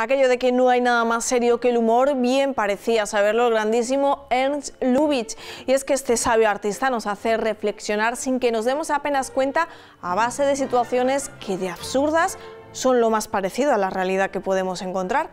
Aquello de que no hay nada más serio que el humor, bien parecía saberlo el grandísimo Ernst Lubitsch. Y es que este sabio artista nos hace reflexionar sin que nos demos apenas cuenta a base de situaciones que de absurdas son lo más parecido a la realidad que podemos encontrar.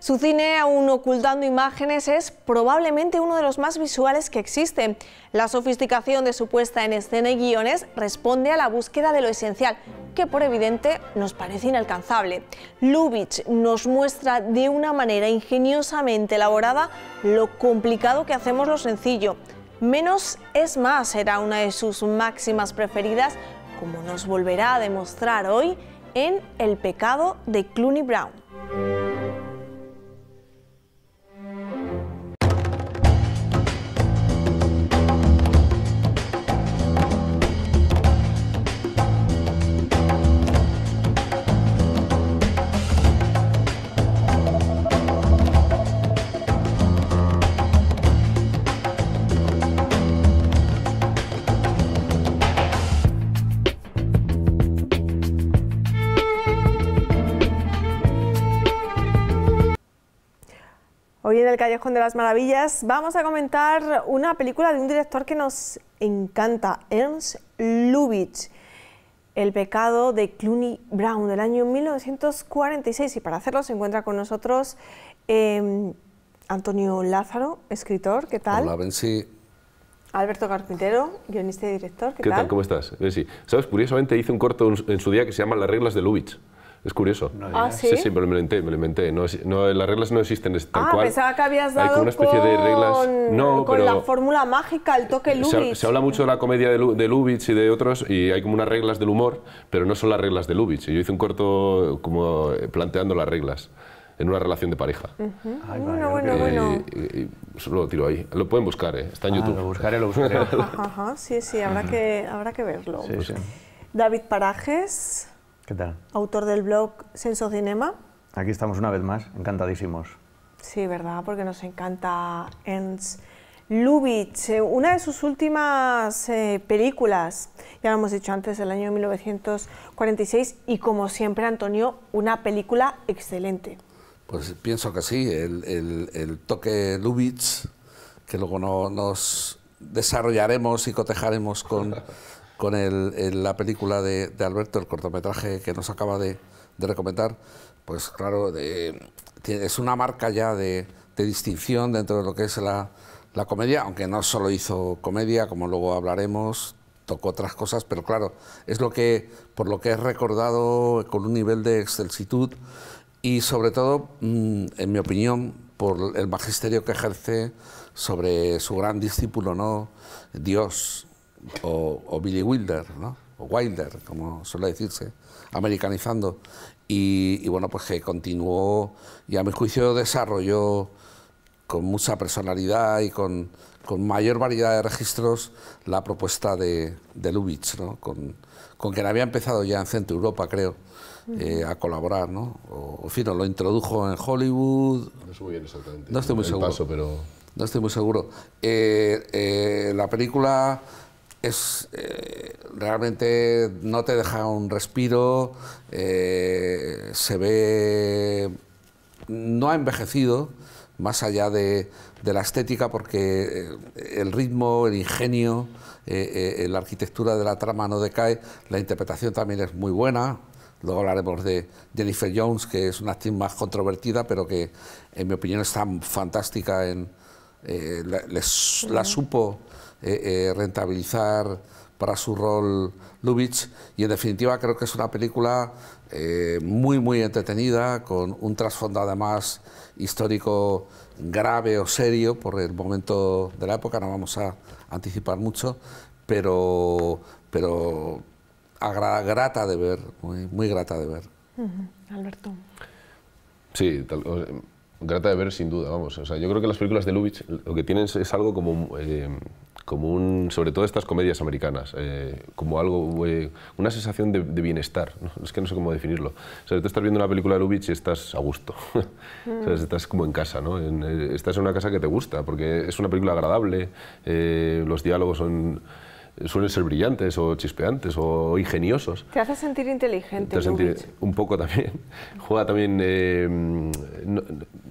Su cine, aún ocultando imágenes, es probablemente uno de los más visuales que existen. La sofisticación de su puesta en escena y guiones responde a la búsqueda de lo esencial, que por evidente nos parece inalcanzable. Lubitsch nos muestra de una manera ingeniosamente elaborada lo complicado que hacemos lo sencillo. Menos es más era una de sus máximas preferidas, como nos volverá a demostrar hoy en El pecado de Clooney Brown. el Callejón de las Maravillas vamos a comentar una película de un director que nos encanta, Ernst Lubitsch, El pecado de Clooney Brown del año 1946 y para hacerlo se encuentra con nosotros em, Antonio Lázaro, escritor, ¿qué tal? Hola, Alberto Carpintero, guionista y director, ¿qué, tal? ¿Cómo estás? sabes, curiosamente hice un corto en su día que se llama Las reglas de Lubitsch es curioso. Ah, ¿sí? ¿sí? sí, me lo inventé, me lo inventé. No, las reglas no existen tal ah, pensaba que habías dado como una especie de reglas. No, con la fórmula mágica, el toque Lubitsch. Se, habla mucho de la comedia de, de, Lubitsch y de otros, y hay como unas reglas del humor, pero no son las reglas de Lubitsch. yo hice un corto como eh, planteando las reglas en una relación de pareja. bueno, bueno, eh, solo lo tiro ahí. Lo pueden buscar, eh, está en ah, YouTube. Lo buscaré, lo buscaré. sí, sí, habrá, que, habrá que verlo. David Parajes. ¿Qué tal? Autor del blog Senso Cinema. Aquí estamos una vez más, encantadísimos. Sí, ¿verdad? Porque nos encanta Ernst Lubitsch. Eh, una de sus últimas eh, películas, ya lo hemos dicho antes, del año 1946, y como siempre, Antonio, una película excelente. Pues pienso que sí, el, el toque Lubitsch, que luego nos desarrollaremos y cotejaremos con con la película de, de, Alberto, el cortometraje que nos acaba de, recomendar, pues claro, de, es una marca ya de, distinción dentro de lo que es la, comedia, aunque no solo hizo comedia, como luego hablaremos, tocó otras cosas, pero claro, es lo que, por lo que es recordado con un nivel de excelsitud y sobre todo, mm, en mi opinión, por el magisterio que ejerce sobre su gran discípulo, ¿no? Dios, o, Billy Wilder, ¿no? o Wilder, como suele decirse, americanizando. Y, bueno, pues que continuó y a mi juicio desarrolló con mucha personalidad y con, con mayor variedad de registros la propuesta de, de Lubitsch, ¿no? con, con quien había empezado ya en Centro Europa, creo, eh, a colaborar. ¿no? O, en fin, lo introdujo en Hollywood. No estoy muy seguro. No estoy muy seguro. Eh, eh, la película es eh, realmente no te deja un respiro, eh, se ve, no ha envejecido, más allá de, la estética, porque eh, el ritmo, el ingenio, la arquitectura de la trama no decae, la interpretación también es muy buena. Luego hablaremos de Jennifer Jones, que es una actriz más controvertida, pero que en mi opinión está fantástica en, eh, la, supo eh, eh, rentabilizar para su rol Lubitsch y en definitiva creo que es una película muy muy entretenida con un trasfondo además histórico grave o serio por el momento de la época no vamos a anticipar mucho pero pero grata de ver muy, grata de ver Alberto Sí, tal, grata de ver sin duda, vamos. O sea, yo creo que las películas de Lubitsch lo que tienen es algo como, eh, como un, sobre todo estas comedias americanas, eh, como algo, eh, una sensación de, bienestar, es que no sé cómo definirlo. O sea, tú estás viendo una película de Lubitsch y estás a gusto, mm. estás como en casa, ¿no? estás en una casa que te gusta, porque es una película agradable, los diálogos son suelen ser brillantes o chispeantes o ingeniosos. Te hace sentir inteligente. un poco también. Juega también... Eh,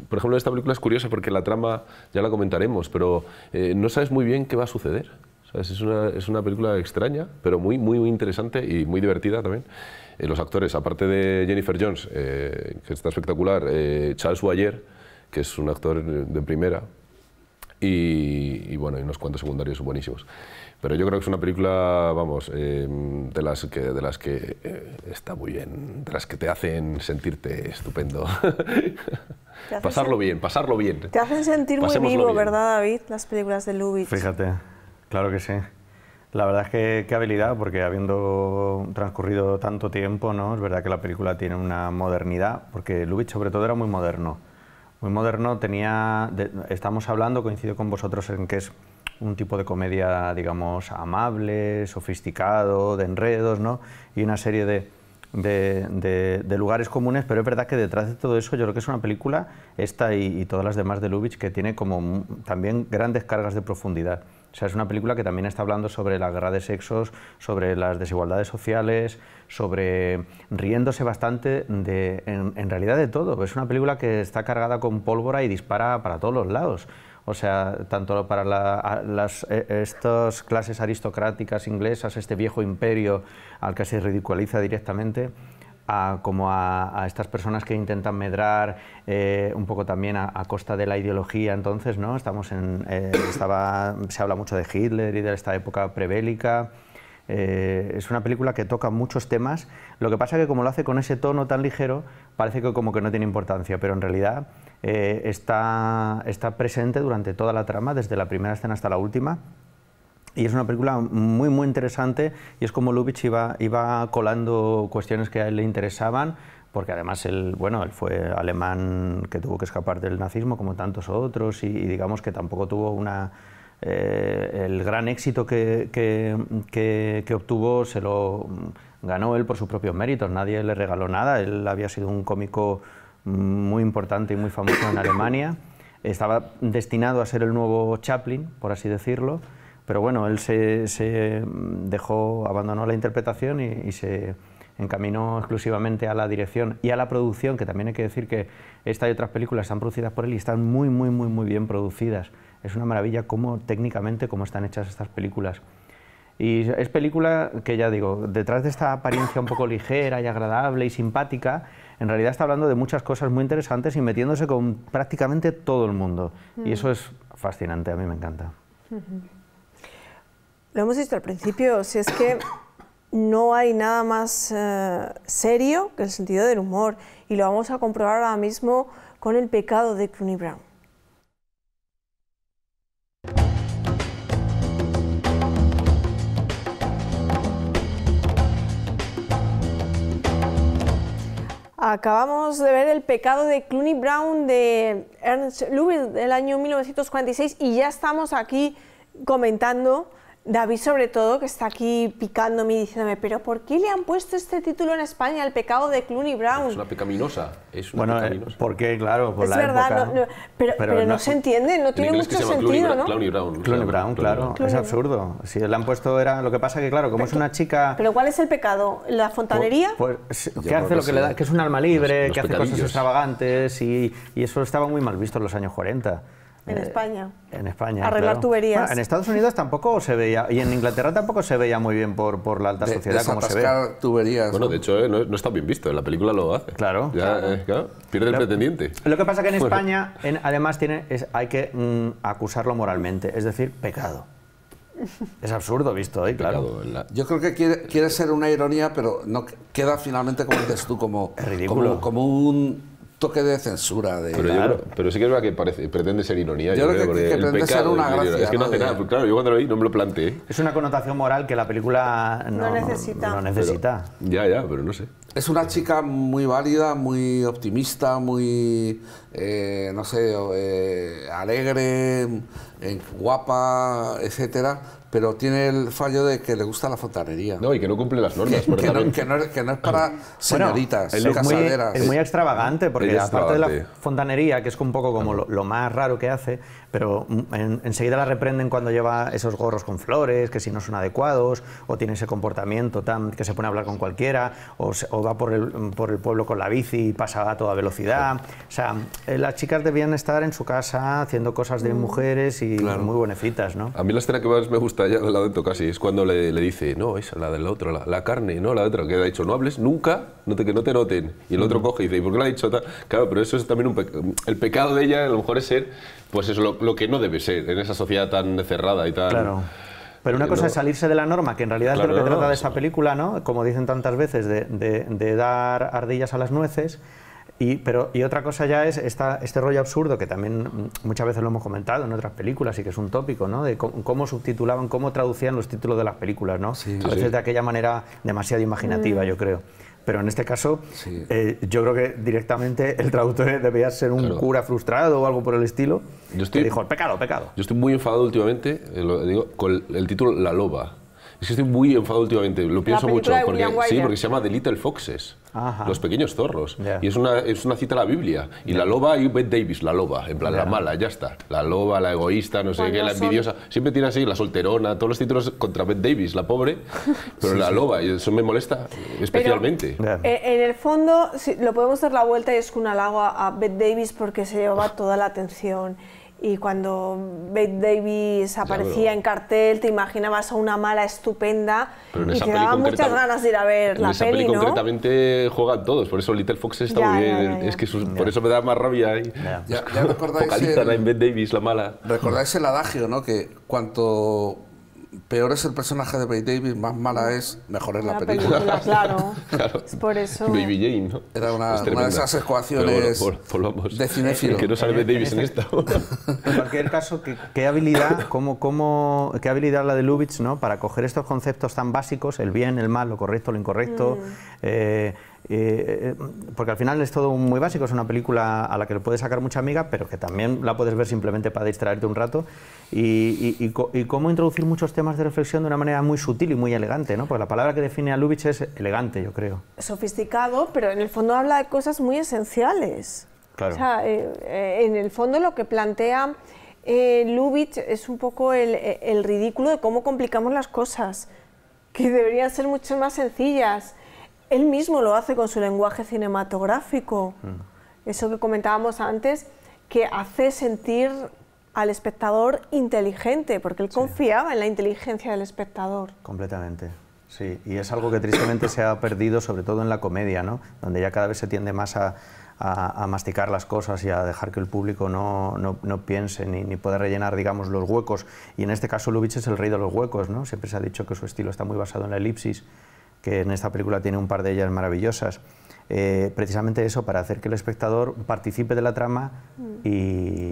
por ejemplo, esta película es curiosa porque la trama ya la comentaremos, pero eh, no sabes muy bien qué va a suceder. Es, una, película extraña, pero muy, muy, interesante y muy divertida también. Eh, los actores, aparte de Jennifer Jones, que está espectacular, Charles Boyer, que es un actor de primera, y, bueno, y unos cuantos secundarios buenísimos. Pero yo creo que es una película, vamos, eh, de las que, de las que eh, está muy bien, de las que te hacen sentirte estupendo. pasarlo bien, pasarlo bien. Te hacen sentir muy vivo, ¿verdad, David? Las películas de Lubitsch. Fíjate, claro que sí. La verdad es que qué habilidad, porque habiendo transcurrido tanto tiempo, ¿no? Es verdad que la película tiene una modernidad, porque Lubitsch sobre todo era muy moderno muy moderno tenía, estamos hablando, coincido con vosotros en que es un tipo de comedia, digamos, amable, sofisticado, de enredos, ¿no? Y una serie de, de, lugares comunes, pero es verdad que detrás de todo eso yo creo que es una película, esta y, todas las demás de Lubitsch, que tiene como también grandes cargas de profundidad. O sea, es una película que también está hablando sobre la guerra de sexos, sobre las desigualdades sociales, sobre riéndose bastante de, en, realidad de todo. Es una película que está cargada con pólvora y dispara para todos los lados. O sea, tanto para e, estas clases aristocráticas inglesas, este viejo imperio al que se ridiculiza directamente, como a, estas personas que intentan medrar eh, un poco también a, costa de la ideología. Entonces, Estamos eh, se habla mucho de Hitler y de esta época prebélica. Eh, es una película que toca muchos temas. Lo que pasa que como lo hace con ese tono tan ligero, parece que como que no tiene importancia, pero en realidad está presente durante toda la trama, desde la primera escena hasta la última y es una película muy, muy interesante y es como Lubitsch iba, iba colando cuestiones que a él le interesaban, porque además él, bueno, él fue alemán que tuvo que escapar del nazismo como tantos otros y, digamos que tampoco tuvo una... Eh, el gran éxito que, que, que, que, obtuvo se lo ganó él por sus propios méritos, nadie le regaló nada, él había sido un cómico muy importante y muy famoso en Alemania, estaba destinado a ser el nuevo Chaplin, por así decirlo, pero bueno, él se, mm, dejó, abandonó la interpretación y, se encaminó exclusivamente a la dirección y a la producción, que también hay que decir que esta y otras películas están producidas por él y están muy, muy, muy, muy bien producidas. Es una maravilla cómo técnicamente cómo están hechas estas películas. Y es película que ya digo, detrás de esta apariencia un poco ligera y agradable y simpática, en realidad está hablando de muchas cosas muy interesantes y metiéndose con prácticamente todo el mundo. Y mm. eso es fascinante, a mí me encanta. Lo hemos dicho al principio, si es que no hay nada más eh, serio que el sentido del humor y lo vamos a comprobar ahora mismo con el pecado de Clooney Brown. Acabamos de ver el pecado de Clooney Brown de Ernst Lubitsch del año 1946 y ya estamos aquí comentando David, sobre todo, que está aquí picándome y diciéndome, pero ¿por qué le han puesto este título en España, El pecado de Clooney Brown? Es una pecaminosa. Es una bueno, eh, pecaminosa. ¿por Claro, por la verdad, época. No, pero, no, se entiende, no tiene mucho sentido, Clooney, Brown. claro. Es absurdo. Si le han puesto, era lo que pasa que, claro, como es una chica... ¿Pero cuál es el pecado? ¿La fontanería? Pues, pues que hace lo es un alma libre, que hace cosas extravagantes y, y eso estaba muy mal visto en los años 40. En eh, España. En España. Arreglar tuberías. en Estados Unidos tampoco se veía, y en Inglaterra tampoco se veía muy bien por, por la alta sociedad como se ve. tuberías. Bueno, de hecho, eh, no, está bien visto, en la película lo hace. Claro. Eh, pierde el pretendiente. Lo que pasa es que en España, además, tiene, es, hay que mm, acusarlo moralmente, es decir, pecado. Es absurdo visto hoy, claro. Yo creo que quiere, quiere, ser una ironía, pero no queda finalmente como dices tú, como un toque de censura. De, pero, pero sí que es verdad que parece, pretende ser ironía. Yo, creo, que, pretende ser una gracia. Es que no, hace nada. Claro, yo cuando lo vi no me lo planteé. Es una connotación moral que la película no, necesita. No necesita. ya, ya, pero no sé. Es una chica muy válida, muy optimista, muy, eh, no sé, eh, alegre, eh, guapa, etcétera pero tiene el fallo de que le gusta la fontanería. No, y que no cumple las normas. Que, no, es para señoritas, es muy, es muy extravagante, porque aparte de la fontanería, que es un poco como lo, más raro que hace, pero mm, enseguida la reprenden cuando lleva esos gorros con flores, que si no son adecuados, o tiene ese comportamiento tan que se pone a hablar con cualquiera, o, va por el, por el, pueblo con la bici y pasa a toda velocidad. O sea, eh, las chicas debían estar en su casa haciendo cosas de mm, mujeres y muy bonecitas, ¿no? A mí la escena que más me gusta ya del lado de casi es cuando le, dice, no, es la del otro, la, la carne, no, la de otra, que ha dicho, no hables nunca, no te, que no te noten. Y el otro mm. coge y dice, ¿y por qué la ha dicho tal? Claro, pero eso es también un el pecado de ella, a lo mejor es ser pues es lo, que no debe ser en esa sociedad tan cerrada y tal Claro. Pero una cosa es salirse de la norma, que en realidad es de lo que trata de esa película, ¿no? Como dicen tantas veces, de, dar ardillas a las nueces. Y, pero, y otra cosa ya es este rollo absurdo que también muchas veces lo hemos comentado en otras películas y que es un tópico, ¿no? De cómo, subtitulaban, cómo traducían los títulos de las películas, ¿no? a veces de aquella manera demasiado imaginativa, mm. yo creo. Pero en este caso, eh, yo creo que directamente el traductor debía ser un cura frustrado o algo por el estilo. Yo dijo, pecado, pecado. Yo estoy muy enfadado últimamente, eh, con el título La Loba. Es que estoy muy enfadado últimamente, lo pienso mucho. Porque, sí, porque se llama The Little Foxes, los pequeños zorros. Y es una, es una cita a la Biblia. Y la loba, y Beth Davis, la loba, en plan, la mala, ya está. La loba, la egoísta, no sé qué, la envidiosa. Siempre tiene así, la solterona, todos los títulos contra Beth Davis, la pobre, pero la loba, y eso me molesta especialmente. Eh, en el fondo, lo podemos dar la vuelta y es un halago a, Beth Davis porque se llevaba toda la atención. Y cuando Bette Davis aparecía en cartel, te imaginabas a una mala estupenda y te daba muchas ganas de ir a ver la esa peli, concretamente juegan todos, por eso Little Fox está muy bien. es que por eso me da más rabia. ¿eh? ahí. Ya, recordáis en Bette Davis, la mala. Recordáis el adagio, ¿no? Que cuanto peor es el personaje de Bay Davis, más mala es, mejor es la, la película. claro. por eso. Baby Jane, ¿no? Era una, de esas ecuaciones de cinéfilo. Que no sale Bay Davis en esta. en cualquier caso, qué, habilidad, cómo, qué la de Lubitsch, ¿no? Para coger estos conceptos tan básicos, el bien, el mal, lo correcto, lo incorrecto. Eh, eh, porque al final es todo muy básico, es una película a la que le puedes sacar mucha amiga, pero que también la puedes ver simplemente para distraerte un rato y, cómo introducir muchos temas de reflexión de una manera muy sutil y muy elegante, ¿no? Porque la palabra que define a Lubitsch es elegante, yo creo. Sofisticado, pero en el fondo habla de cosas muy esenciales. Claro. O sea, eh, eh, en el fondo lo que plantea eh, Lubitsch es un poco el, ridículo de cómo complicamos las cosas, que deberían ser mucho más sencillas. Él mismo lo hace con su lenguaje cinematográfico. Mm. Eso que comentábamos antes, que hace sentir al espectador inteligente, porque él confiaba en la inteligencia del espectador. Completamente. Sí, y es algo que tristemente se ha perdido, sobre todo en la comedia, ¿no? donde ya cada vez se tiende más a, a, a masticar las cosas y a dejar que el público no, no, no piense ni, ni pueda rellenar, digamos, los huecos. Y en este caso Lubitsch es el rey de los huecos, ¿no? Siempre se ha dicho que su estilo está muy basado en la elipsis, que en esta película tiene un par de ellas maravillosas. Eh, precisamente eso, para hacer que el espectador participe de la trama mm. y...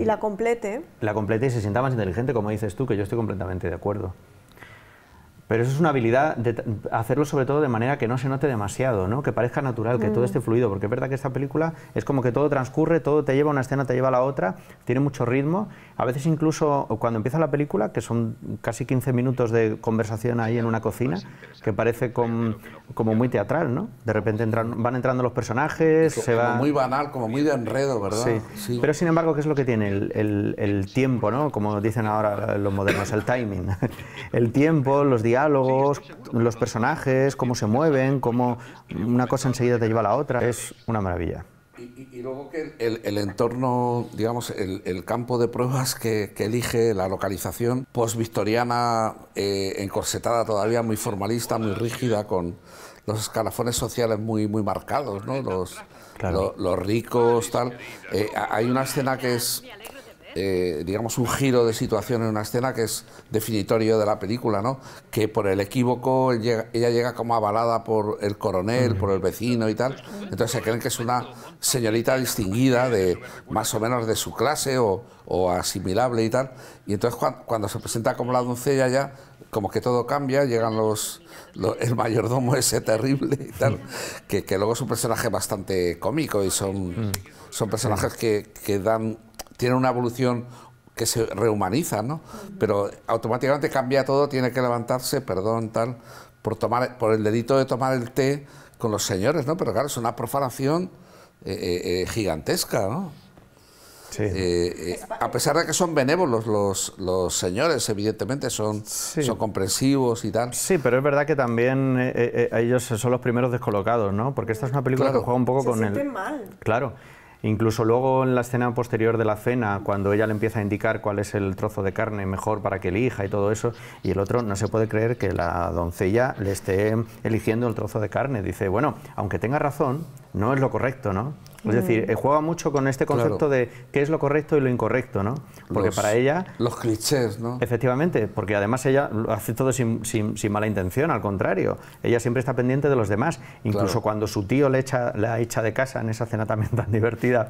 Y la complete. La complete y se sienta más inteligente, como dices tú, que yo estoy completamente de acuerdo. Pero eso es una habilidad de hacerlo sobre todo de manera que no se note demasiado, ¿no? que parezca natural, que todo mm. esté fluido, porque es verdad que esta película es como que todo transcurre, todo te lleva a una escena, te lleva a la otra, tiene mucho ritmo. A veces incluso cuando empieza la película, que son casi 15 minutos de conversación ahí en una cocina, que parece como muy teatral, ¿no? De repente entran, van entrando los personajes, se va... Muy banal, como muy de enredo, ¿verdad? Sí. Pero sin embargo, ¿qué es lo que tiene? El, el tiempo, ¿no? Como dicen ahora los modernos, el timing. el tiempo, los días diálogos, los personajes, cómo se mueven, cómo una cosa enseguida te lleva a la otra. Es una maravilla. Y, luego que el, entorno, digamos, el, campo de pruebas que, elige la localización post-victoriana, eh, encorsetada todavía, muy formalista, muy rígida, con los escalafones sociales muy, muy marcados, Los, los ricos, tal. Eh, hay una escena que es eh, digamos, un giro de situación en una escena que es definitorio de la película, ¿no? Que por el equívoco ella llega como avalada por el coronel, por el vecino y tal. Entonces se creen que es una señorita distinguida de más o menos de su clase o, o asimilable y tal. Y entonces cuando, se presenta como la doncella ya, como que todo cambia, llegan los, el mayordomo ese terrible y tal, que, luego es un personaje bastante cómico y son, mm. son personajes que dan tiene una evolución que se rehumaniza, ¿no? Pero automáticamente cambia todo, tiene que levantarse, perdón, tal, por, tomar, por el dedito de tomar el té con los señores, ¿no? Pero claro, es una profanación eh, eh, eh, gigantesca, ¿no? Sí. a pesar de que son benévolos los, señores, evidentemente son, comprensivos y tal. Sí, pero es verdad que también ellos son los primeros descolocados, ¿no? Porque esta es una película que juega un poco con el. Mal. Claro. Incluso luego en la escena posterior de la cena, cuando ella le empieza a indicar cuál es el trozo de carne mejor para que elija y todo eso, y el otro no se puede creer que la doncella le esté eligiendo el trozo de carne. Dice, bueno, aunque tenga razón, no es lo correcto, ¿no? Es decir, mm. juega mucho con este concepto de qué es lo correcto y lo incorrecto, ¿no? Porque para ella... Los clichés, ¿no? Efectivamente, porque además ella hace todo sin, mala intención, al contrario. Ella siempre está pendiente de los demás. Incluso cuando su tío le echa, la echa de casa en esa cena también tan divertida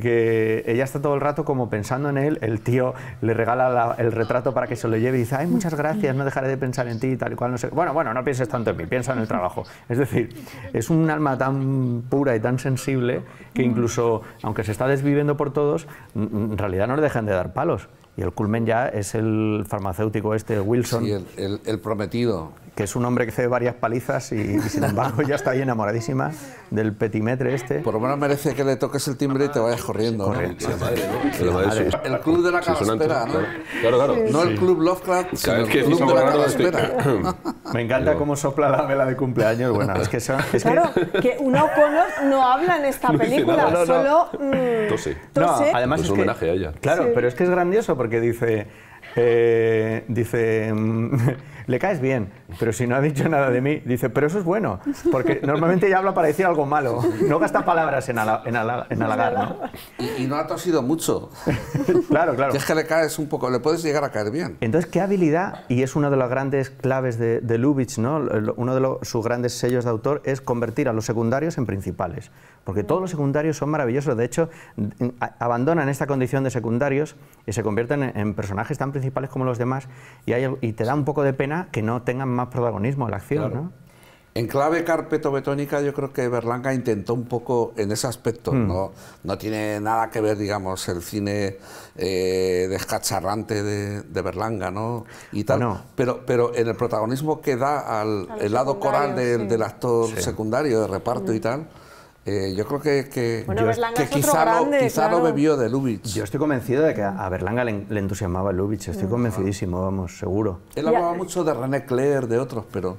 que ella está todo el rato como pensando en él, el tío le regala el retrato para que se lo lleve y dice, ay, muchas gracias, no dejaré de pensar en ti tal y cual, no sé. Bueno, bueno, no pienses tanto en mí, piensa en el trabajo. Es decir, es un alma tan pura y tan sensible que incluso, aunque se está desviviendo por todos, en realidad no le dejan de dar palos. Y el culmen ya es el farmacéutico este, Wilson. Sí, el, prometido. Que es un hombre que cede varias palizas y, sin embargo ya está ahí enamoradísima del petimetre este. Por lo menos merece que le toques el timbre y te vayas corriendo. El club de la calavera, ¿no? Claro, claro. No el club Lovecraft, sino el club de la calavera. Este- Me encanta cómo sopla la vela de cumpleaños. Bueno, es que eso... claro, que, uno O'Connor no habla en esta película, solo. Mmm, Tose. además. es un homenaje a ella. Claro, pero es que es grandioso porque dice. Eh, dice. Mm, le caes bien, pero si no ha dicho nada de mí, dice, pero eso es bueno, porque normalmente ya habla para decir algo malo, no gasta palabras en, ala, ¿no? Y, no ha tosido mucho. claro, claro. es que le caes un poco, le puedes llegar a caer bien. Entonces, ¿qué habilidad? Y es una de las grandes claves de, Lubitsch, ¿no? Uno de sus grandes sellos de autor es convertir a los secundarios en principales, porque todos los secundarios son maravillosos, de hecho, abandonan esta condición de secundarios y se convierten en, personajes tan principales como los demás y te da un poco de pena que no tengan más protagonismo la acción, ¿no? En clave carpeto-betónica yo creo que Berlanga intentó un poco en ese aspecto. Hmm. ¿no? tiene nada que ver, digamos, el cine eh, descacharrante de, Berlanga, ¿no? Y tal. Pero, en el protagonismo que da al, lado coral del actor secundario de reparto y hmm. tal, eh, yo creo que, que, quizá, lo, bebió de Lubitsch. Yo estoy convencido de que a Berlanga le, entusiasmaba Lubitsch, estoy mm. convencidísimo, vamos, seguro. Él hablaba mucho de René Clair, de otros, pero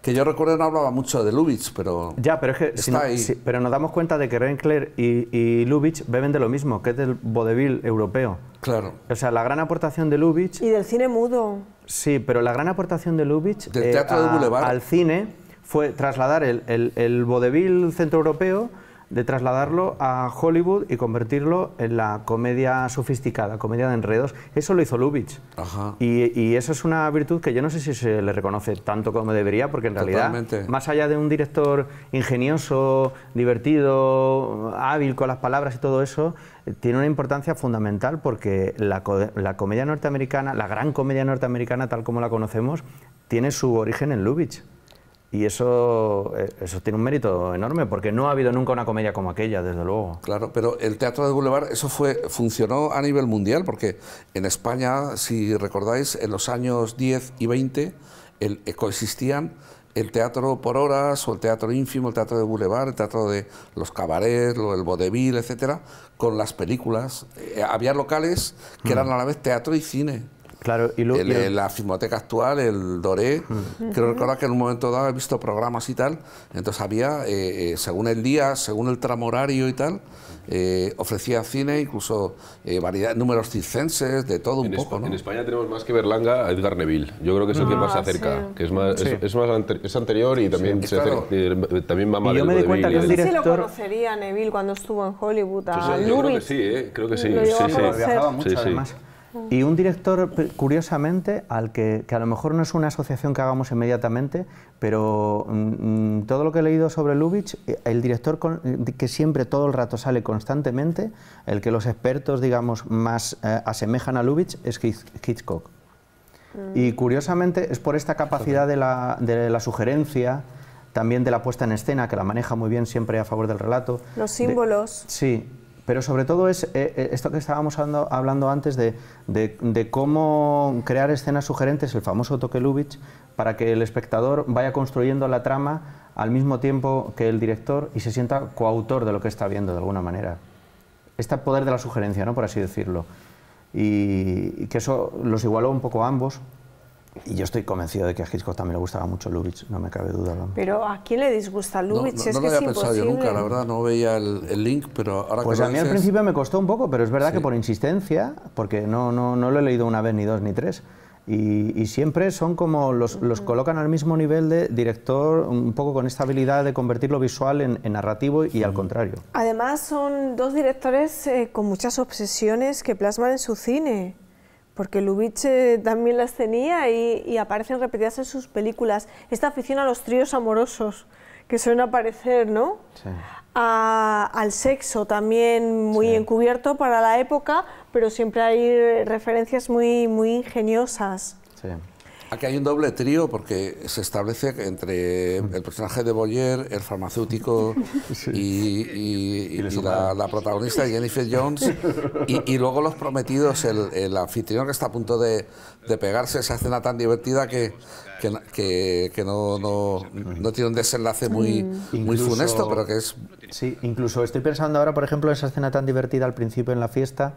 que yo recuerdo no hablaba mucho de Lubitsch, pero Ya, pero es que si pero nos damos cuenta de que René Clair y, Lubitsch beben de lo mismo, que es del vodevil europeo. Claro. O sea, la gran aportación de Lubitsch... Y del cine mudo. Sí, pero la gran aportación de Lubitsch... Del teatro eh, de Boulevard. Al cine fue trasladar el, el, Centro vodevil centroeuropeo, de trasladarlo a Hollywood y convertirlo en la comedia sofisticada, comedia de enredos. Eso lo hizo Lubitsch. Y, eso es una virtud que yo no sé si se le reconoce tanto como debería, porque en realidad, más allá de un director ingenioso, divertido, hábil con las palabras y todo eso, tiene una importancia fundamental porque la comedia norteamericana, la gran comedia norteamericana tal como la conocemos, tiene su origen en Lubitsch. Y eso, eh, eso tiene un mérito enorme, porque no ha habido nunca una comedia como aquella, desde luego. Claro, pero el Teatro de Boulevard, eso fue, funcionó a nivel mundial, porque en España, si recordáis, en los años 10 y 20 el, eh, coexistían el teatro por horas, o el teatro ínfimo, el teatro de Boulevard, el teatro de los cabarets, el vodevil, etcétera, con las películas. Eh, había locales que mm. eran a la vez teatro y cine. Claro, y La filmoteca actual, el Doré, Quiero creo recordar que en un momento dado he visto programas y tal, entonces había, eh, eh, según el día, según el tramo horario y tal, eh, ofrecía cine, incluso variedad, números circenses, de todo un poco. En España tenemos más que Berlanga a Edgar Neville. Yo creo que es el que más se ah, acerca, que es más, es, anterior y también más se también Yo me di cuenta que el director. lo conocería Neville cuando estuvo en Hollywood a pues, Yo creo que sí, creo que sí. sí, sí. Viajaba mucho, además. Y un director, curiosamente, al que, a lo mejor no es una asociación que hagamos inmediatamente, pero mm, mm, todo lo que he leído sobre Lubitsch, eh, el director eh, que siempre todo el rato sale constantemente, el que los expertos, digamos, más eh, asemejan a Lubitsch es Hitchcock. Mm. Y curiosamente es por esta capacidad de la, sugerencia, también de la puesta en escena, que la maneja muy bien siempre a favor del relato. Los símbolos. sí, pero sobre todo es eh, eh, esto que estábamos hablando, antes de, cómo crear escenas sugerentes, el famoso toque Lubitsch, para que el espectador vaya construyendo la trama al mismo tiempo que el director y se sienta coautor de lo que está viendo de alguna manera. Este poder de la sugerencia, ¿no? por así decirlo. y que eso los igualó un poco a ambos, y yo estoy convencido de que a Hitchcock también le gustaba mucho Lubitsch, no me cabe duda. Pero ¿a quién le disgusta Lubitsch? Es no, es no lo había pensado yo nunca, la verdad, no veía el, link, pero ahora Pues a mí al principio me costó un poco, pero es verdad que por insistencia, porque no, no, no lo he leído una vez, ni dos, ni tres, y, y siempre son como, los, los, colocan al mismo nivel de director, un poco con esta habilidad de convertir lo visual en, narrativo y al contrario. Además son dos directores eh, con muchas obsesiones que plasman en su cine porque Lubitsch eh, también las tenía y, aparecen repetidas en sus películas. Esta afición a los tríos amorosos que suelen aparecer, ¿no? Sí. al sexo también muy encubierto para la época, pero siempre hay referencias muy, muy ingeniosas. Sí. Aquí hay un doble trío porque se establece entre el personaje de Boyer, el farmacéutico y, la, protagonista Jennifer Jones y, luego los prometidos, el, anfitrión que está a punto de, pegarse, esa escena tan divertida que, que, no, no, tiene un desenlace muy, muy funesto, pero que es... Sí, incluso estoy pensando ahora, por ejemplo, en esa escena tan divertida al principio en la fiesta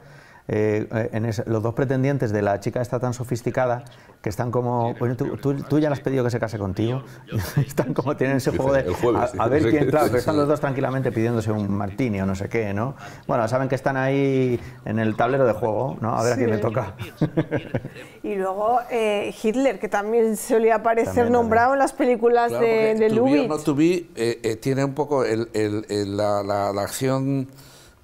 eh, eh, en los dos pretendientes de la chica está tan sofisticada que están como, bueno, tú, ya le has pedido que se case contigo, están como tienen ese juego de a, ver quién, claro, están los dos tranquilamente pidiéndose un martini o no sé qué, ¿no? Bueno, saben que están ahí en el tablero de juego, ¿no? A ver a quién le toca. Y luego eh, Hitler, que también solía aparecer nombrado en las películas de, de tiene un poco la, la, la acción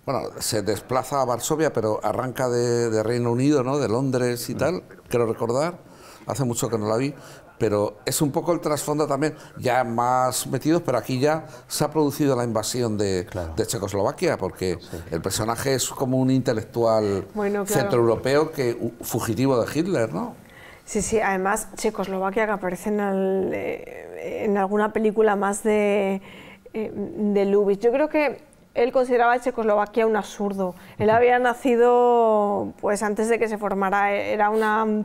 bueno, se desplaza a Varsovia, pero arranca de, Reino Unido, ¿no? De Londres y mm. tal, quiero recordar. Hace mucho que no la vi, pero es un poco el trasfondo también, ya más metidos, pero aquí ya se ha producido la invasión de, Checoslovaquia, porque el personaje es como un intelectual centroeuropeo que fugitivo de Hitler, ¿no? Sí, sí, además Checoslovaquia que aparece en, eh, en alguna película más de, eh, de Lubitsch. Yo creo que él consideraba Checoslovaquia un absurdo. Él había nacido pues antes de que se formara, era una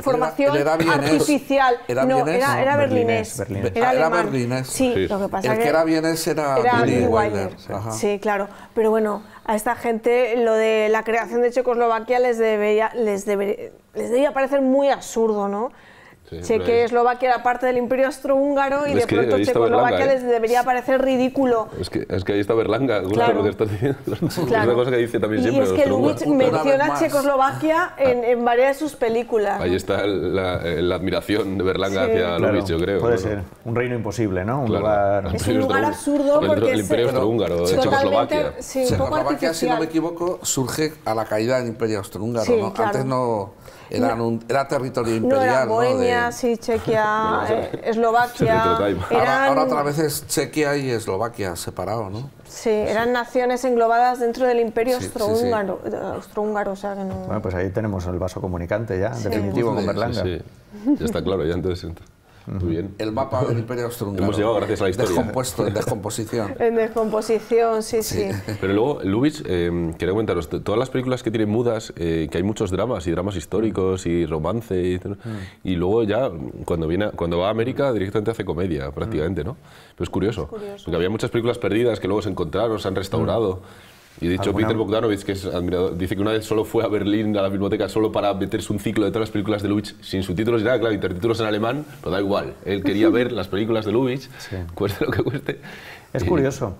formación artificial. ¿Era no, era, berlinés. Era, ah, berlinés. Sí, lo que pasa El que era vienes era, era Sí, claro. Pero bueno, a esta gente lo de la creación de Checoslovaquia les, les, les debía parecer muy absurdo, ¿no? Sí, Eslovaquia era parte del Imperio Austrohúngaro y de pronto Checoslovaquia ¿eh? les debería parecer ridículo. Es que, es que ahí está Berlanga, claro. lo que diciendo. cosa que dice también y siempre. es que Lubitsch menciona Checoslovaquia en, en, varias de sus películas. Ahí está eh, la, admiración de Berlanga hacia claro, Lubitsch, yo creo. Puede ser. Un reino imposible, ¿no? Un lugar... Es un lugar absurdo porque... El Imperio Austrohúngaro de ¿eh? Checoslovaquia. Sí, un si no me equivoco, surge a la caída del Imperio Austrohúngaro, Antes no... era territorio imperial, ¿no? sí, Chequia, eh, Eslovaquia. Ahora, otra vez es Chequia y Eslovaquia separado, ¿no? Sí, eran naciones englobadas dentro del imperio eh, austrohúngaro, o sea Bueno, pues ahí tenemos el vaso comunicante ya, definitivo con Berlanga. Ya está claro, ya entonces bien. El mapa del Imperio Austrohúngaro. Hemos llegado gracias a la historia. Descompuesto, en descomposición. en descomposición, sí, sí. Pero luego, Lubitsch, eh, quería comentaros, todas las películas que tienen mudas, eh, que hay muchos dramas, y dramas históricos, y romance, y, luego ya, cuando, viene, cuando va a América, directamente hace comedia, prácticamente, ¿no? Pero es curioso, porque había muchas películas perdidas que luego se encontraron, se han restaurado. Y dicho Peter Bogdanovich, que es admirador, dice que una vez solo fue a Berlín, a la biblioteca, solo para meterse un ciclo de todas las películas de Lubitsch sin subtítulos y nada, claro, intertítulos en alemán, pero da igual. Él quería ver las películas de Lubitsch, cueste lo que cueste. Es curioso,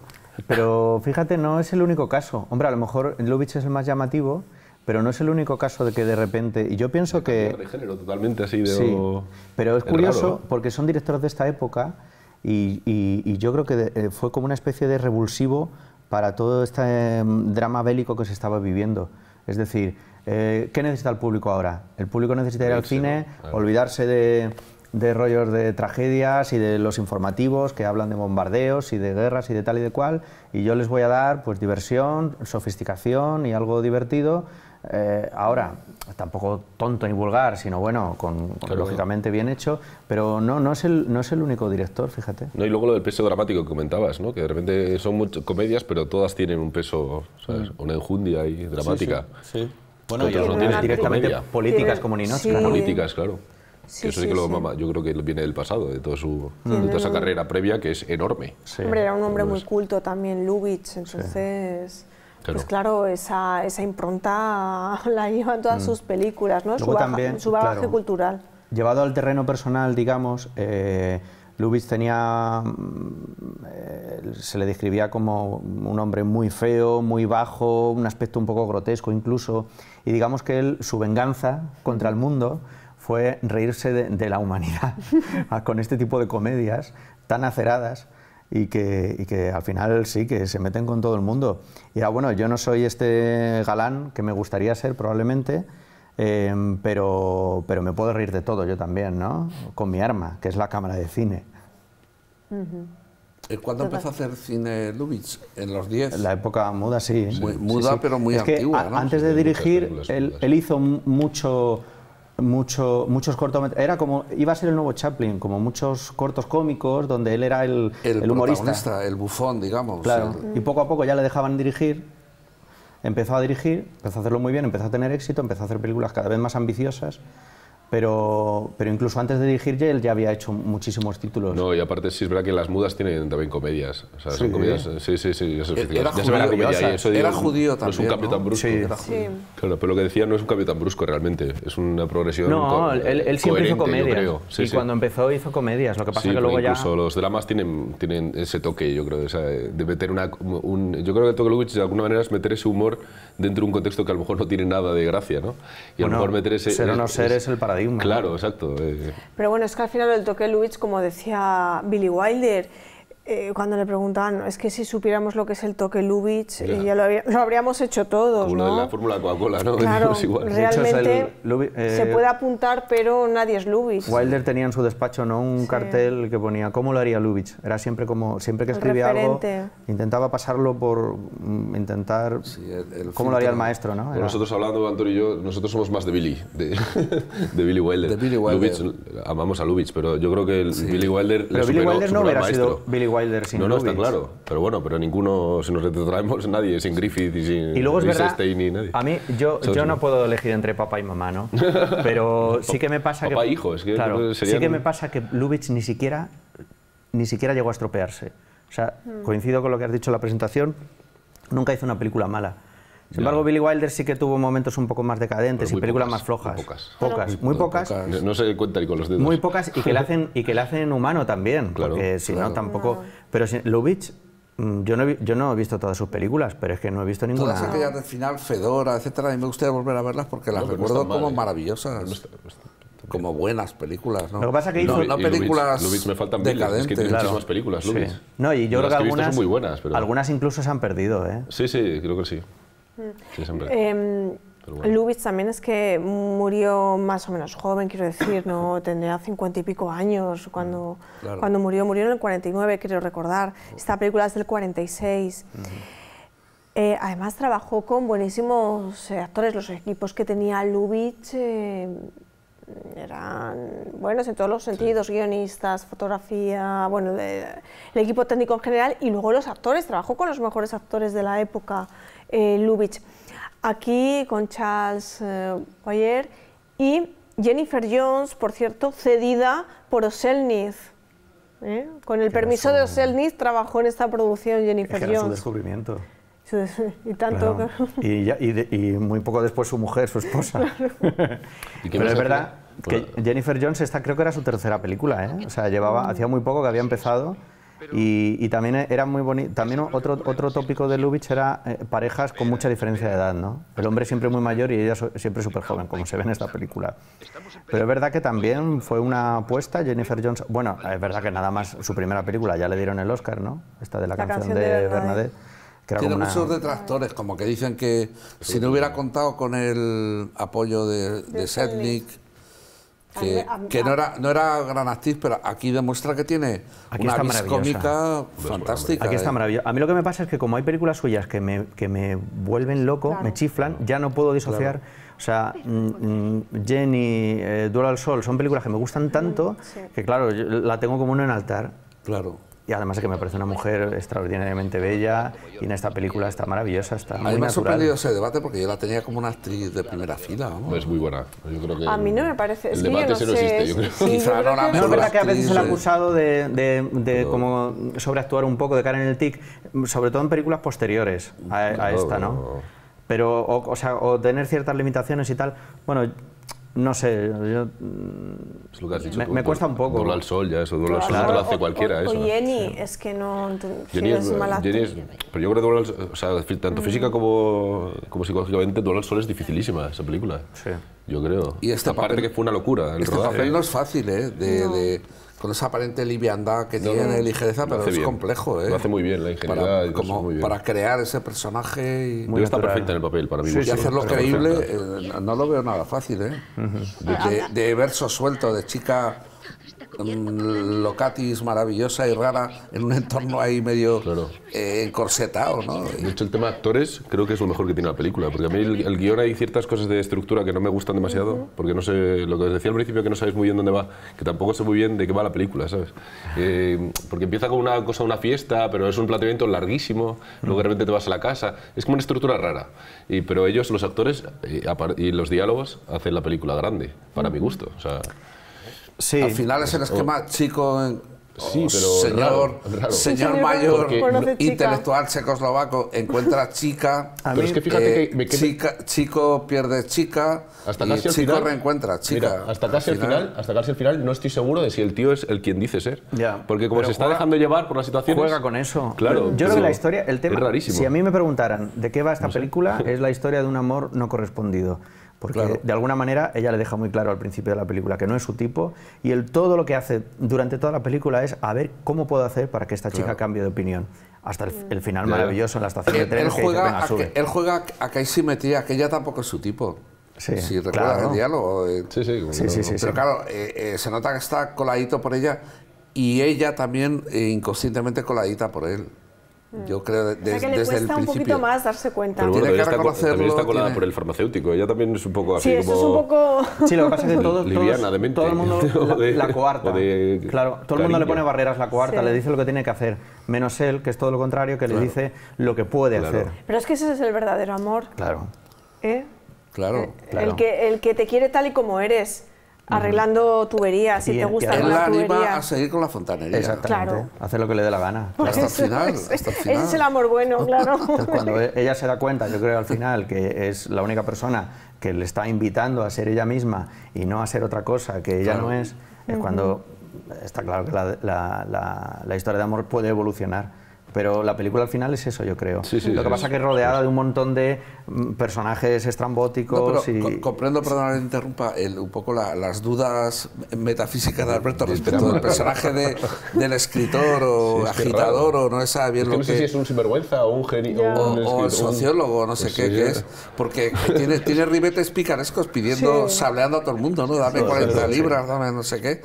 pero fíjate, no es el único caso. Hombre, a lo mejor Lubitsch es el más llamativo, pero no es el único caso de que de repente. Y yo pienso que. De género, totalmente así de. pero es, curioso porque son directores de esta época y, yo creo que eh, fue como una especie de revulsivo para todo este em, drama bélico que se estaba viviendo. Es decir, eh, ¿qué necesita el público ahora? El público necesita ir al cine, olvidarse de, de rollos de tragedias y de los informativos que hablan de bombardeos y de guerras y de tal y de cual, y yo les voy a dar pues diversión, sofisticación y algo divertido eh, ahora, tampoco tonto ni vulgar, sino bueno, con, lógicamente bien hecho, pero no, no, es el, no es el único director, fíjate. No, y luego lo del peso dramático que comentabas, ¿no? que de repente son muchas comedias, pero todas tienen un peso, mm. una enjundia y dramática. Sí, Bueno, no tienen directamente políticas como Ninos. Sí. Políticas, claro. Sí, sí, yo creo que viene del pasado, de, todo su, de toda esa carrera previa que es enorme. Hombre, era un hombre muy culto también, Lubitsch, entonces... Claro. Pues claro, esa, impronta la lleva en todas mm. sus películas, ¿no? su, bagaje cultural. Llevado al terreno personal, digamos, eh, tenía, mm, eh, se le describía como un hombre muy feo, muy bajo, un aspecto un poco grotesco incluso, y digamos que él, su venganza contra el mundo fue reírse de la humanidad con este tipo de comedias tan aceradas y que, y que, al final sí, que se meten con todo el mundo. Y era, ah, bueno, yo no soy este galán que me gustaría ser probablemente, em, pero, pero me puedo reír de todo yo también, ¿no? Con mi arma, que es la cámara de cine. ¿Cuándo empezó a hacer cine Lubitsch? ¿En los 10? La época muda, sí. muda, pero muy es Antes de dirigir, él hizo mucho muchos cortometrajes. Era como, iba a ser el nuevo Chaplin, como muchos cortos cómicos donde él era el, el, humorista. El bufón, digamos. Y poco a poco ya le dejaban dirigir. Empezó a dirigir, empezó a hacerlo muy bien, empezó a tener éxito, empezó a hacer películas cada vez más ambiciosas pero, pero incluso antes de dirigir él ya había hecho muchísimos títulos. No, y aparte sí es verdad que las mudas tienen también comedias. O sea, son comedias. Sí, sí, sí. era judío también. No es un cambio tan brusco. Sí, Claro, pero lo que decía no es un cambio tan brusco realmente. Es una progresión. No, él, siempre hizo comedias. y cuando empezó hizo comedias. Lo que pasa es que luego incluso ya. Incluso los dramas tienen, tienen ese toque, yo creo, de, meter Un, yo creo que el toque Lubitsch de alguna manera es meter ese humor dentro de un contexto que a lo mejor no tiene nada de gracia, ¿no? Y a lo mejor meter ese. Ser o no ser es el paradigma. Claro, exacto. Eh. Pero bueno, es que al final el toque Luis, como decía Billy Wilder, eh, cuando le preguntaban, es que si supiéramos lo que es el toque Lubitsch, ya, lo, habríamos hecho todos. ¿no? de la fórmula Coca-Cola, ¿no? realmente se eh, puede apuntar, pero nadie es Lubitsch. Wilder tenía en su despacho ¿no? un cartel que ponía, ¿cómo lo haría Lubitsch? Era siempre como, siempre que escribía algo, intentaba pasarlo por mm, intentar, ¿cómo lo haría el maestro? ¿no? Nosotros hablando, Antonio y yo, nosotros somos más de Billy, de, Billy Wilder. De Billy Wilder. Lubitsch, amamos a Lubitsch, pero yo creo que el Billy Wilder... Pero Billy Wilder no hubiera sido Billy Wilder no, no, está claro. Pero bueno, pero ninguno, si nos retrotraemos, nadie, sin Griffith y sin y luego es verdad, nadie. A mí, yo, no puedo elegir entre papá y mamá, ¿no? Pero sí que me pasa que... Papá e hijo, es que... Claro, Sí que me pasa que Lubitsch ni siquiera, ni siquiera llegó a estropearse. O sea, mm. coincido con lo que has dicho en la presentación, nunca hizo una película mala sin embargo, Billy Wilder sí que tuvo momentos un poco más decadentes y películas más flojas. Pocas. Pocas, muy pocas. No, se cuenta ni con los dedos. Muy pocas y que le hacen, y que le hacen humano también, claro, porque si no tampoco... Pero Lubitsch, mm, yo no, he, yo no he visto todas sus películas, pero es que no he visto ninguna. Todas aquellas del final, Fedora, etcétera, a me gustaría volver a verlas porque las recuerdo como ¿eh? maravillosas. como buenas películas, ¿no? Lo que pasa es que hizo... No, películas Lubitsch, me faltan decadentes. Es que tiene muchísimas películas, Lubitsch. No, y yo creo que algunas, son muy buenas, algunas incluso se han perdido, ¿eh? Sí, sí, creo que sí. Em, Lubitsch también es que murió más o menos joven, quiero decir, no tendría cincuenta y pico años cuando, mm, cuando murió. Murió en el 49, quiero recordar. Oh. Esta película es del 46. Eh, además trabajó con buenísimos eh, actores, los equipos que tenía Lubitsch eh, eran buenos en todos los sentidos, guionistas, fotografía, bueno, el equipo técnico en general y luego los actores, trabajó con los mejores actores de la época, eh, Lubitsch. Aquí con Charles eh, Boyer y Jennifer Jones, por cierto, cedida por Oselnitz. ¿eh? Con el permiso de Oselnitz trabajó en esta producción Jennifer Jones y tanto. Y, muy poco después su mujer, su esposa. Pero es verdad que pues- Jennifer Jones, esta creo que era su tercera película, ¿eh? O sea, llevaba, hacía muy poco que había empezado. Y, también era muy bonito. También otro, otro tópico de Lubitsch era eh, parejas con mucha diferencia de edad, ¿no? El hombre siempre muy mayor y ella siempre súper joven, como se ve en esta película. Pero es verdad que también fue una apuesta. Jennifer Jones, bueno, es verdad que nada más su primera película ya le dieron el Oscar, ¿no? Esta de la, canción, de, Bernadette tiene muchos detractores, como que dicen que si no hubiera contado con el apoyo de, de, que, no, era, no era gran actriz, pero aquí demuestra que tiene una vis cómica fantástica. Aquí está ¿eh? maravilloso. A mí lo que me pasa es que como hay películas suyas que me, vuelven loco, me chiflan, ya no puedo disociar... O sea, mm, mm, Jenny, eh, Dura al Sol, son películas que me gustan tanto que, claro, la tengo como uno en altar. Claro y además es que me parece una mujer extraordinariamente bella y en esta película está maravillosa, está A mí me ha sorprendido ese debate porque yo la tenía como una actriz de primera fila. ¿no? Es muy buena. a mí no me parece. que no existe, yo creo. verdad que a veces se le ha acusado de, de, como sobreactuar un poco, de cara en el tic, sobre todo en películas posteriores a, esta, ¿no? Pero, o, sea, o tener ciertas limitaciones y tal. Bueno, no sé, yo... Es lo que has dicho me, cuesta un poco. Dobla al sol, ya, eso dobla el sol no lo hace cualquiera. O, eso, o Jenny, es que no... Jenny es, pero yo creo que dobla al sol, o sea, tanto mm. física como, como psicológicamente, dobla el sol es dificilísima, esa película. Sí. Yo creo. Y esta parte que fue una locura. El este papel no es fácil, ¿eh? de con esa aparente liviandad que tiene ligereza, pero es complejo. ¿eh? Lo hace muy bien la ingenuidad. Para, para crear ese personaje. Y muy está perfecta en el papel para mí. y hacerlo creíble, eh, no lo veo nada fácil. ¿eh? de, de, de verso suelto, de chica Mm, locatis maravillosa y rara en un entorno ahí medio eh, encorsetado. ¿no? De hecho, el tema actores creo que es lo mejor que tiene la película, porque a mí el, el guión hay ciertas cosas de estructura que no me gustan demasiado, porque no sé, lo que os decía al principio, que no sabéis muy bien dónde va, que tampoco sé muy bien de qué va la película, ¿sabes? Eh, porque empieza con una cosa, una fiesta, pero es un planteamiento larguísimo, luego de repente te vas a la casa, es como una estructura rara, y, pero ellos, los actores eh, y, los diálogos, hacen la película grande, para mi gusto. O sea, Sí. Al final es el esquema oh. chico, sí, oh, pero señor, señor mayor, intelectual checoslovaco, encuentra chica. pero es que fíjate eh, que, me, chica, chico pierde chica hasta chico reencuentra chica. hasta casi al final, hasta casi el final no estoy seguro de si el tío es el quien dice ser. ¿eh? Ya. Porque como se está dejando llevar por la situación. Juega con eso. Claro. yo creo que la historia, el tema. rarísimo. Si a mí me preguntaran de qué va esta película, es la historia de un amor no correspondido. Porque de alguna manera ella le deja muy claro al principio de la película que no es su tipo y el todo lo que hace durante toda la película es a ver cómo puedo hacer para que esta chica cambie de opinión. Hasta el, final maravilloso en la estación de tren. Él juega, que Que, él juega a que hay simetría, que ella tampoco es su tipo. Sí, si recuerdas el diálogo. Eh. sí, sí, Pero claro, eh, eh, se nota que está coladito por ella y ella también inconscientemente coladita por él. Yo creo o sea que le cuesta un poquito más darse cuenta. Pero tiene que reconocerlo. También está colada por el farmacéutico. Ella también es un poco así. Sí, es un poco. Sí, lo que pasa es que todos, Liviana, de todo el mundo la, de, la coarta. claro, todo el mundo le pone barreras la coarta, le dice lo que tiene que hacer, menos él, que es todo lo contrario, que le dice lo que puede hacer. Pero es que ese es el verdadero amor. Claro. ¿Eh? Claro. Eh, que, el que te quiere tal y como eres arreglando tuberías, si te gusta la anima a seguir con la fontanería. Exactamente. Hace lo que le dé la gana. Pues hasta, el final, el Ese es el amor bueno, claro. cuando ella se da cuenta, yo creo al final, que es la única persona que le está invitando a ser ella misma y no a ser otra cosa que ella no es, es cuando está claro que la historia de amor puede evolucionar pero la película al final es eso, yo creo. lo que pasa es que es rodeada de un montón de mm, personajes estrambóticos. y... comprendo, perdón, interrumpa, un poco las dudas metafísicas de Alberto respecto del personaje de, del escritor o agitador o no sabe bien es que lo No sé si es un sinvergüenza o un genio. O, el sociólogo, no sé pues qué, es. Porque tiene, tiene ribetes picarescos pidiendo, sableando a todo el mundo, ¿no? Dame 40 libras, dame no sé qué.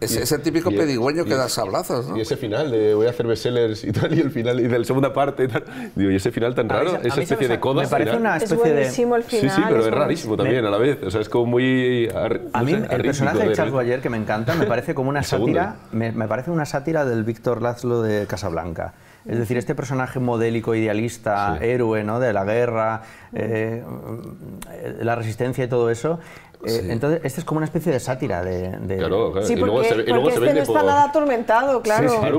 es, el típico pedigüeño que da sablazos, ¿no? Y ese final de voy a hacer bestsellers y tal el final y de la segunda parte. Y Digo, ese final tan raro, esa especie de coda. Me parece una especie es buenísimo El final, sí, sí, pero es, rarísimo también a la vez. O sea, es como muy. A mí, el personaje de, Charles Boyer, que me encanta, me parece como una sátira. Me, parece una sátira del Víctor Lazlo de Casablanca. Es decir, este personaje modélico, idealista, héroe ¿no? de la guerra, eh, la resistencia y todo eso, eh, entonces, este es como una especie de sátira de... Claro, claro. Sí, y luego y luego este vende no está nada atormentado, claro. Sí, sí.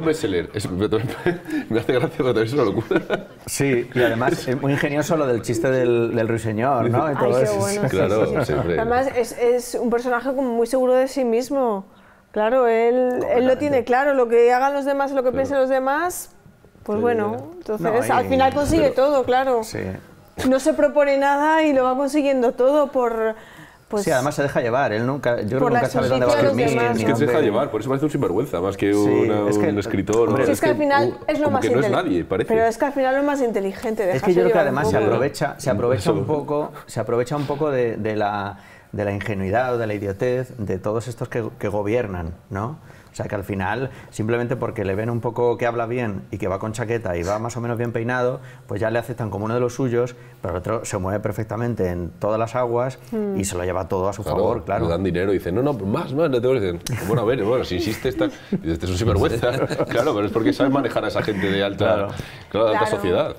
un me, hace gracia, pero es una locura. Sí, y además es muy ingenioso lo del chiste del, del ruiseñor, ¿no? Y todo Ay, claro, Además, es, un personaje como muy seguro de sí mismo. Claro, él, él lo tiene claro. Lo que hagan los demás, lo que piensen los demás, pues bueno. Entonces, al final consigue todo, claro. Sí. No se propone nada y lo va consiguiendo todo por pues sí, además se deja llevar, él nunca, yo nunca sabe dónde va a dormir. Es que se deja llevar, por eso parece un sinvergüenza, más que, una, que un escritor. es, que, al final es lo más que no es nadie, parece. Pero es que al final lo más inteligente. Es que yo creo que además se aprovecha, se aprovecha un poco, se aprovecha un poco de, de la de la ingenuidad o de la idiotez de todos estos que, que gobiernan, ¿no? O sea que al final, simplemente porque le ven un poco que habla bien y que va con chaqueta y va más o menos bien peinado, pues ya le aceptan como uno de los suyos, pero el otro se mueve perfectamente en todas las aguas y hmm. se lo lleva todo a su favor, claro. Le dan dinero y dicen, no, no, más, más, le tengo que decir bueno, a ver, bueno, si insiste, está, este es un sinvergüenza. claro, pero es porque sabe manejar a esa gente de alta, sociedad.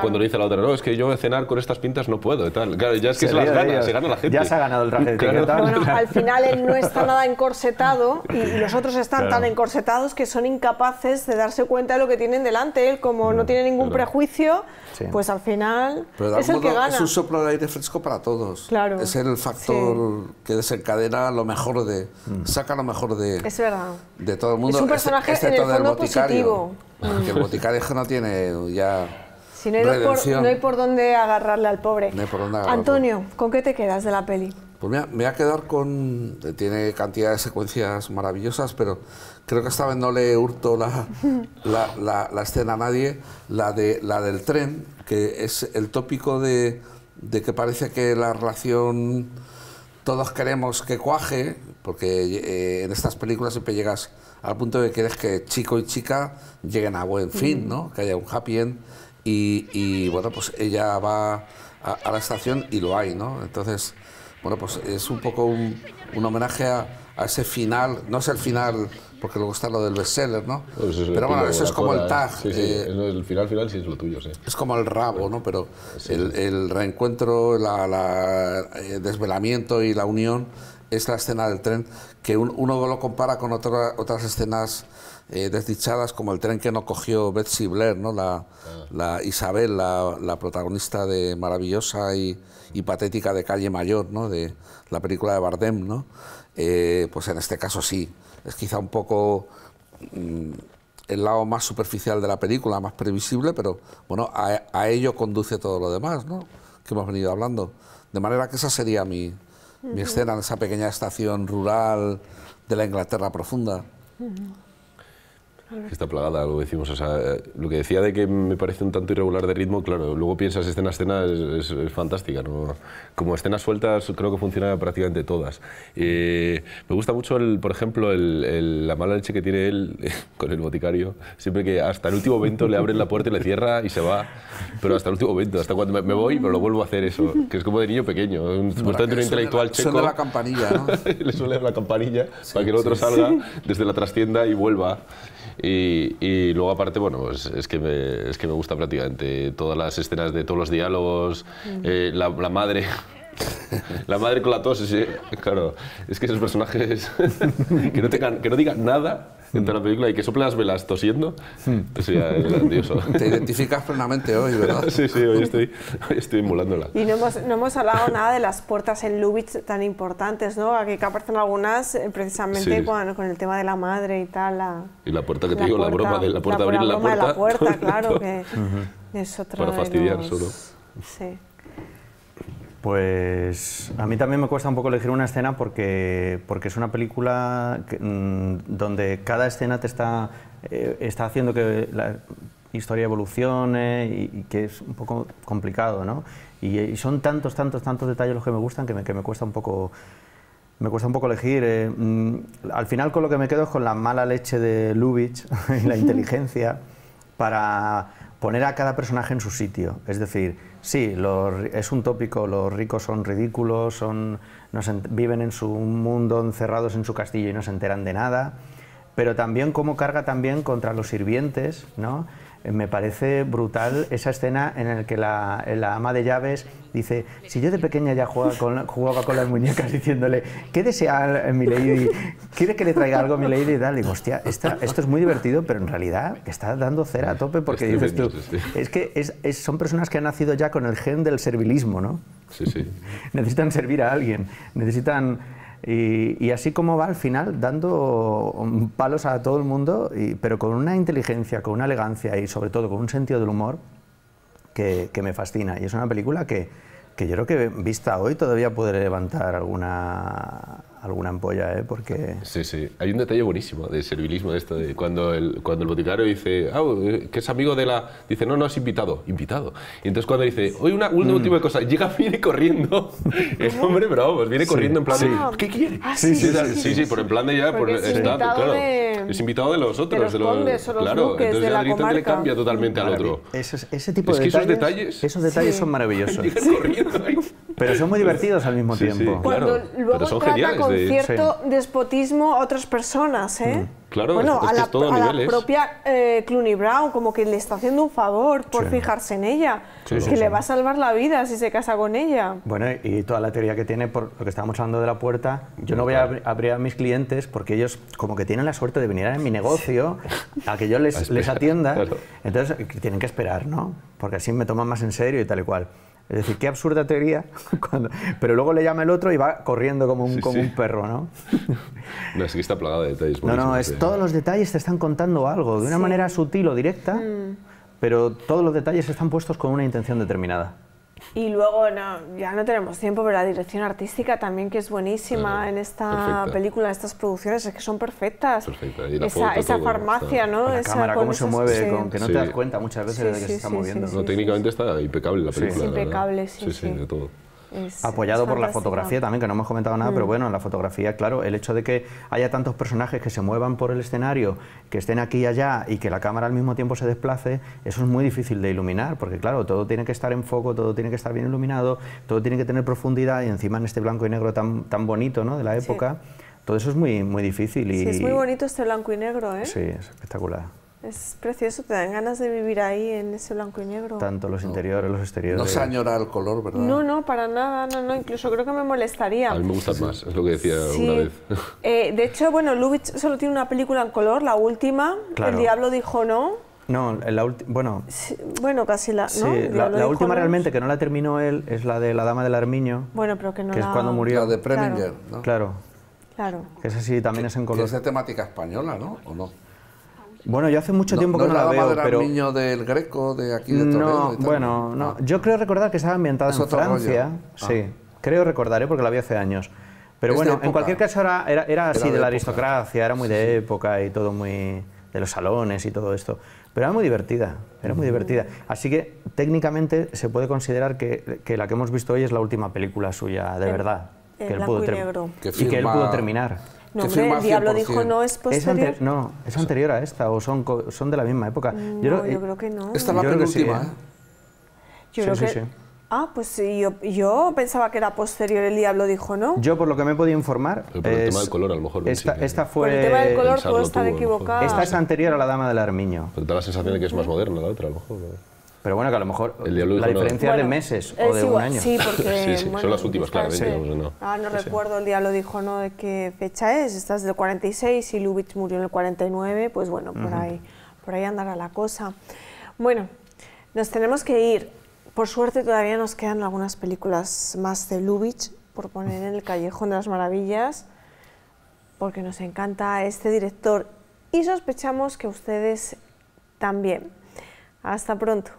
cuando, le dice a la otra, no, es que yo cenar con estas pintas no puedo y tal. Claro, ya es que se, las gana, se gana la gente. Ya se ha ganado el traje de Bueno, al final él no está nada encorsetado y, y los están tan encorsetados que son incapaces de darse cuenta de lo que tienen delante. Él, como no, tiene ningún prejuicio, pues al final es el que gana. Es un soplo de aire fresco para todos. Es el factor que desencadena lo mejor de. Mm. saca lo mejor de. Es verdad. de todo el mundo. Ah, mm. Es un personaje este, en el fondo positivo. el boticario no tiene ya. no hay, por, no hay por dónde agarrarle al pobre. No hay por dónde Antonio, ¿con qué te quedas de la peli? Pues me voy a quedar con. Eh, tiene cantidad de secuencias maravillosas, pero creo que esta vez no le hurto la, la, escena a nadie. La, de, la del tren, que es el tópico de, que parece que la relación todos queremos que cuaje, porque eh, en estas películas siempre llegas al punto de que quieres que chico y chica lleguen a buen fin, ¿no? que haya un happy end. Y, bueno, pues ella va a, a la estación y lo hay, ¿no? Entonces. Bueno, pues es un poco un, homenaje a, ese final, no es el final, porque luego está lo del bestseller, ¿no? Pues Pero bueno, eso es como el tag. Sí, sí, eh, el final final sí es lo tuyo, sí. Es como el rabo, ¿no? Pero el, reencuentro, la, el eh, desvelamiento y la unión es la escena del tren, que uno lo compara con otra, otras escenas eh, desdichadas, como el tren que no cogió Betsy Blair, ¿no? la ah. Isabel, la, protagonista de Maravillosa y y patética de Calle Mayor, ¿no? de la película de Bardem, ¿no? Eh, pues en este caso sí, es quizá un poco mm, el lado más superficial de la película, más previsible, pero bueno, a, ello conduce todo lo demás ¿no? que hemos venido hablando. De manera que esa sería mi, escena en esa pequeña estación rural de la Inglaterra profunda que está plagada, lo decimos. Eh, lo que decía de que me parece un tanto irregular de ritmo, claro, luego piensas escena escena es, fantástica. Como escenas sueltas creo que funciona prácticamente todas. Eh, me gusta mucho, el, por ejemplo, la mala leche que tiene él con el boticario, siempre que hasta el último momento le abren la puerta y le cierra y se va, pero hasta el último momento, hasta cuando me, voy, me lo vuelvo a hacer eso, que es como de niño pequeño, es un intelectual la, la campanilla, ¿no? le suele dar la campanilla para que el otro salga desde la trastienda y vuelva. Y, luego aparte, bueno, pues es que, me, es que me gusta prácticamente todas las escenas de todos los diálogos, eh, la madre La madre con la tos, sí, claro. Es que esos personajes que, no tengan, que no digan nada en toda la película y que soplen las velas tosiendo, hmm. pues es grandioso. Te identificas plenamente hoy, ¿verdad? Sí, sí, hoy estoy, hoy estoy emulándola. Y no hemos, no hemos hablado nada de las puertas en Lubitsch tan importantes, ¿no? Aquí que aparecen algunas eh, precisamente con, el tema de la madre y tal. La, y la puerta que te digo, la broma de la puerta, la, abrir la, broma puerta. la puerta, claro, que es otra Para fastidiar solo. Sí. Pues a mí también me cuesta un poco elegir una escena porque, porque es una película mm, donde cada escena te eh, está, haciendo que la historia evolucione y, que es un poco complicado, ¿no? Y, son tantos, tantos, tantos detalles los que me gustan que me, cuesta un poco... Me cuesta un poco elegir. Eh, mm, al final con lo que me quedo es con la mala leche de Lubitsch y la inteligencia para poner a cada personaje en su sitio. Es decir, Sí, es un tópico, los ricos son ridículos, son, viven en su mundo encerrados en su castillo y no se enteran de nada, pero también cómo carga también contra los sirvientes, ¿no? Eh, me parece brutal esa escena en la que la, ama de llaves dice, si yo de pequeña ya jugaba con, las muñecas diciéndole, ¿qué desea mi lady? ¿Quiere que le traiga algo a mi lady? Y digo, hostia, esto es muy divertido, pero en realidad está dando cera a tope porque es que son personas que han nacido ya con el gen del servilismo, ¿no? Sí, sí. necesitan servir a alguien, necesitan y, así como va al final, dando palos a todo el mundo, pero con una inteligencia, con una elegancia y sobre todo con un sentido del humor que, me fascina. Y es una película que, que yo creo que vista hoy todavía puede levantar alguna alguna ampolla, ¿eh? Porque... Sí, sí. Hay un detalle buenísimo de servilismo de esto, de cuando el, cuando el boticario dice, ah, que es amigo de la... Dice, no, no, has invitado. Invitado. Y entonces cuando dice, hoy una, una mm. última cosa, llega, viene corriendo. el hombre, bravo, pues viene corriendo en plan de, ah, ¿qué quiere? Ah, sí, sí, sí, sí, por en plan de ya, por es estar, claro. Es invitado de los otros, de los, claro, entonces de la directamente le cambia totalmente al otro. Esos, ese tipo es de que detalles, esos detalles, esos detalles son maravillosos. Pero son muy pues, divertidos al mismo tiempo. Cuando luego Pero son con cierto despotismo a otras personas, ¿eh? Mm. Claro, bueno, a, la, la, propia eh, Clooney Brown, como que le está haciendo un favor por fijarse en ella, que le va a salvar la vida si se casa con ella. Bueno, y toda la teoría que tiene, por lo que estábamos hablando de la puerta, yo no voy a abrir a mis clientes porque ellos como que tienen la suerte de venir a mi negocio, a que yo les, les atienda, entonces tienen que esperar, ¿no? Porque así me toman más en serio y tal y cual. Es decir, qué absurda teoría, pero luego le llama el otro y va corriendo como un, un perro, ¿no? ¿no? Es que está plagada de detalles. No, no, es, todos los detalles te están contando algo, de una manera sutil o directa, mm. pero todos los detalles están puestos con una intención determinada. Y luego ya no tenemos tiempo, pero la dirección artística también, que es buenísima en esta película, película, estas producciones, es que son perfectas. esa, esa farmacia, ¿no? esa, cámara, cómo se mueve, con, que no te das cuenta muchas veces de que se está moviendo. No, técnicamente está impecable la película. Es impecable, sí, sí, de todo apoyado por la fotografía también, que no hemos comentado nada, pero mm. bueno, en la fotografía, claro, el hecho de que haya tantos personajes que se muevan por el escenario, que estén aquí y allá y que la cámara al mismo tiempo se desplace, eso es muy difícil de iluminar, porque claro, todo tiene que estar en foco, todo tiene que estar bien iluminado, todo tiene que tener profundidad y encima en este blanco y negro tan, tan bonito ¿no? de la época. Todo eso es muy, muy difícil. Y... Sí, es muy bonito este blanco y negro, ¿eh? Sí, es espectacular. Es precioso, te dan ganas de vivir ahí en ese blanco y negro. Tanto los interiores, los exteriores. No se añora el color, ¿verdad? No, no, para nada, no, no, incluso creo que me molestaría. A mí me gusta más, es lo que decía una vez. Eh, de hecho, bueno, Lubitsch solo tiene una película en color, la última, El Diablo dijo no. No, la bueno... bueno, casi la... la, última realmente que no la terminó él es la de La Dama del Armiño. Bueno, pero que no es cuando murió. La de Preminger, claro. ¿no? Claro. Claro. esa sí también es en color. es de temática española, ¿no? ¿O no? Bueno, yo hace mucho tiempo que no, la veo, pero... niño del Greco, de aquí de No, bueno, no. Ah. Yo creo recordar que estaba ambientada en Francia. Ah. Sí, creo recordar, porque la vi hace años. Pero bueno, en cualquier caso era, era, así, de, la aristocracia, era muy de época y todo muy... de los salones y todo esto. Pero era muy divertida, era muy divertida. Así que técnicamente se puede considerar que, la que hemos visto hoy es la última película suya, de verdad. que él y, y que él pudo terminar. No, hombre, el diablo dijo no es posterior. no, es anterior a esta o son, son de la misma época. No, yo, creo, eh, que no. Esta es la penúltima. Yo creo que... sí. ¿eh? Ah, pues yo, yo, pensaba que era posterior, el diablo dijo, ¿no? Yo, por lo que me he podido informar... el tema del color, a lo mejor. Esta, esta fue... Por el tema del color puedo estar equivocada. Esta es anterior a la Dama del Armiño. Pero te da la sensación de que es más moderna la otra, a lo mejor. Pero bueno, que a lo mejor la diferencia de meses o eh, de un año. Sí, sí, son las últimas, claro. No. Ah, no recuerdo, el día lo dijo no de qué fecha es, estás del 46 y Lubitsch murió en el 49, pues bueno, por, ahí, por ahí andará la cosa. Bueno, nos tenemos que ir. Por suerte todavía nos quedan algunas películas más de Lubitsch por poner en el Callejón de las Maravillas, porque nos encanta este director y sospechamos que ustedes también. Hasta pronto.